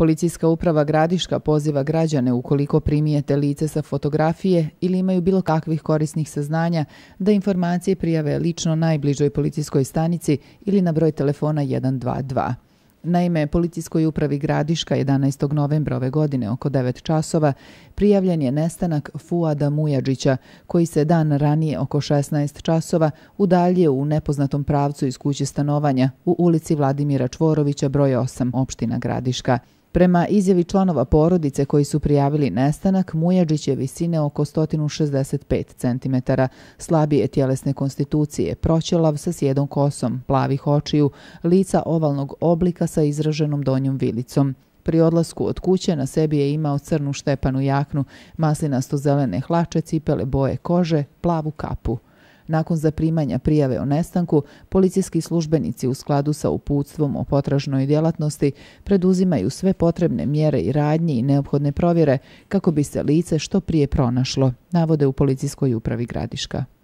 Policijska uprava Gradiška poziva građane ukoliko primijete lice sa fotografije ili imaju bilo kakvih korisnih saznanja da informacije prijave lično najbližoj policijskoj stanici ili na broj telefona 122. Naime, Policijskoj upravi Gradiška 11. novembra ove godine oko 9 časova prijavljen je nestanak Fuada Mujadžića, koji se dan ranije oko 16 časova udalje u nepoznatom pravcu iz kuće stanovanja u ulici Vladimira Čvorovića broj 8 opština Gradiška. Prema izjavi članova porodice koji su prijavili nestanak, Mujađić je visine oko 165 cm, slabije tjelesne konstitucije, proćelav sa sjedom kosom, plavih očiju, lica ovalnog oblika sa izraženom donjom vilicom. Pri odlasku od kuće na sebi je imao crnu štepanu jaknu, maslinasto zelene hlače, cipele boje kože, plavu kapu. Nakon zaprimanja prijave o nestanku, policijski službenici u skladu sa uputstvom o potražnoj djelatnosti preduzimaju sve potrebne mjere i radnje i neophodne provjere kako bi se lice što prije pronašlo, navode u Policijskoj upravi Gradiška.